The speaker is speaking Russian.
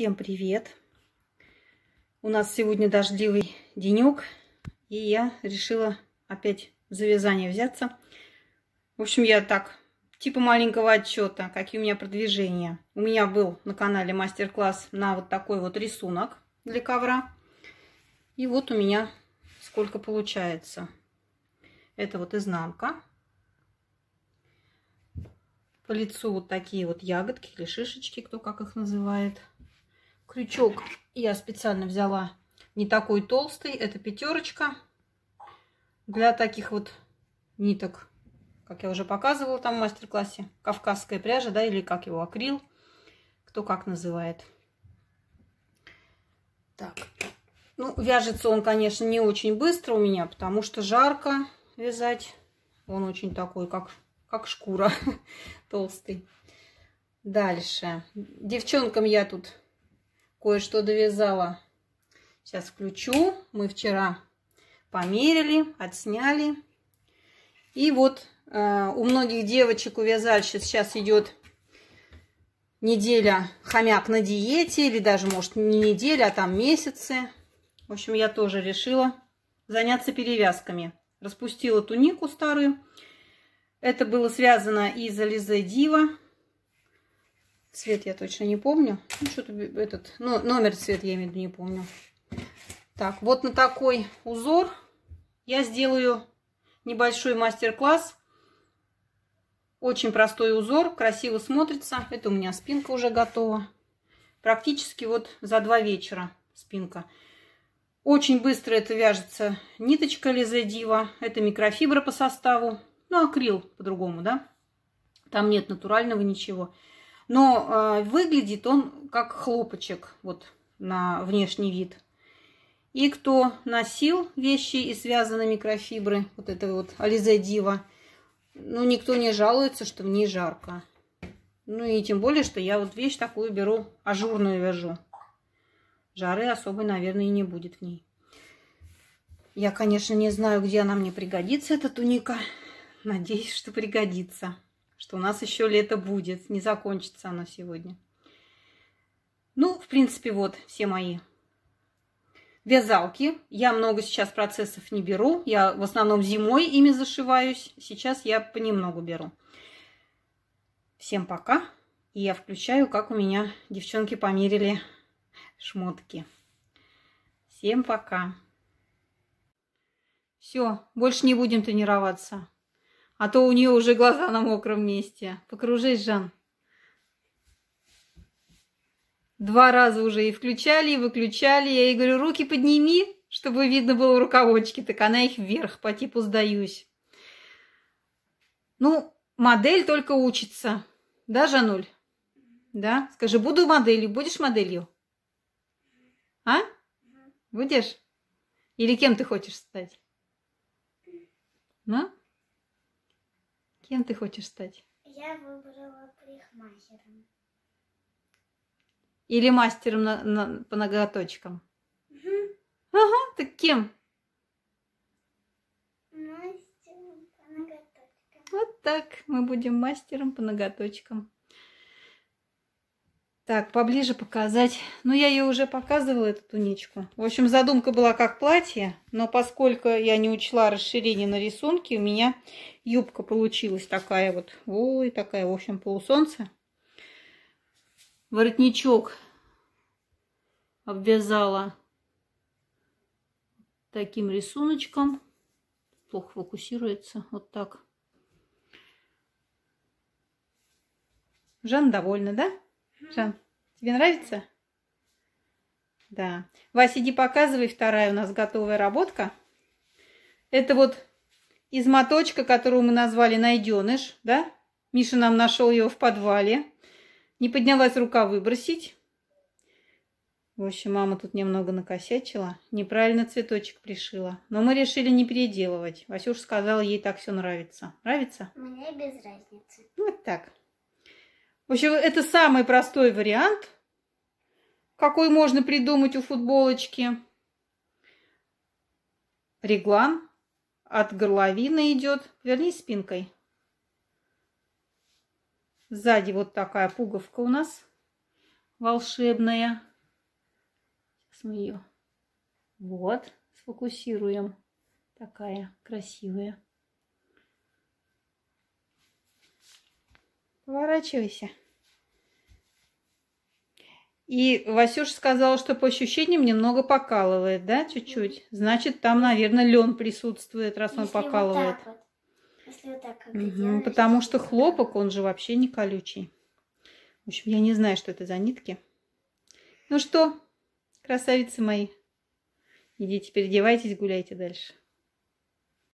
Всем привет! У нас сегодня дождливый денек, и я решила опять за вязание взяться. В общем, я так, типа маленького отчета, какие у меня продвижения. У меня был на канале мастер-класс на вот такой вот рисунок для ковра. И вот у меня сколько получается. Это вот изнанка. По лицу вот такие вот ягодки или шишечки, кто как их называет – Крючок я специально взяла не такой толстый, это пятерочка для таких вот ниток, как я уже показывала там в мастер-классе, кавказская пряжа, да, или как его, акрил, кто как называет. Так, ну, вяжется он, конечно, не очень быстро у меня, потому что жарко вязать. Он очень такой, как, как шкура толстый. Дальше. Девчонкам я тут кое-что довязала. Сейчас включу. Мы вчера померили, отсняли. И вот э, у многих девочек увязальщиц сейчас идет неделя хомяк на диете, или даже, может, не неделя, а там месяцы. В общем, я тоже решила заняться перевязками. Распустила тунику старую. Это было связано из-за Лизе Дива. Цвет я точно не помню. Ну, что-то этот, ну, номер цвет я имею в виду не помню. Так, вот на такой узор я сделаю небольшой мастер-класс. Очень простой узор, красиво смотрится. Это у меня спинка уже готова. Практически вот за два вечера спинка. Очень быстро это вяжется ниточка Лизе Дива. Это микрофибра по составу. Ну, акрил по-другому, да? Там нет натурального ничего. Ничего. Но э, выглядит он как хлопочек, вот на внешний вид. И кто носил вещи и связаны микрофибры, вот это вот Ализе Дива, ну, никто не жалуется, что в ней жарко. Ну, и тем более, что я вот вещь такую беру, ажурную вяжу. Жары особой, наверное, и не будет в ней. Я, конечно, не знаю, где она мне пригодится, эта туника. Надеюсь, что пригодится что у нас еще лето будет, не закончится оно сегодня. Ну, в принципе, вот все мои вязалки. Я много сейчас процессов не беру. Я в основном зимой ими зашиваюсь. Сейчас я понемногу беру. Всем пока. И я включаю, как у меня девчонки померили шмотки. Всем пока. Все, больше не будем тренироваться а то у нее уже глаза на мокром месте. Покружись, Жан. Два раза уже и включали, и выключали. Я ей говорю, руки подними, чтобы видно было рукавочки. Так она их вверх по типу сдаюсь. Ну, модель только учится. Да, Жануль? Да? Скажи, буду моделью. Будешь моделью? А? Будешь? Или кем ты хочешь стать? Ну? Кем ты хочешь стать? Я выбрала парикмахером. Или мастером на, на, по ноготочкам? Угу. Ага, ты кем? Мастером по ноготочкам. Вот так мы будем мастером по ноготочкам. Так, поближе показать. Ну, я ее уже показывала, эту туничку. В общем, задумка была как платье, но поскольку я не учла расширение на рисунке, у меня юбка получилась такая вот. Ой, такая, в общем, полусолнце. Воротничок обвязала таким рисуночком. Плохо фокусируется. Вот так. Жан довольна, да? Жан, тебе нравится? Да. Вась, иди показывай. Вторая у нас готовая работка. Это вот из моточка, которую мы назвали «Найденыш», да? Миша нам нашел его в подвале. Не поднялась рука выбросить. В общем, мама тут немного накосячила. Неправильно цветочек пришила. Но мы решили не переделывать. Васюш сказал ей так все нравится. Нравится? Мне без разницы. Вот так. В общем, это самый простой вариант, какой можно придумать у футболочки. Реглан от горловины идет. Вернись спинкой. Сзади вот такая пуговка у нас волшебная. Сейчас мы ее вот сфокусируем. Такая красивая. Ворачивайся. И Васюша сказала, что по ощущениям немного покалывает, да, чуть-чуть? Значит, там, наверное, лен присутствует, раз Если он покалывает. Вот так вот. Если вот так как угу, потому что хлопок, он же вообще не колючий. В общем, я не знаю, что это за нитки. Ну что, красавицы мои, идите переодевайтесь, гуляйте дальше.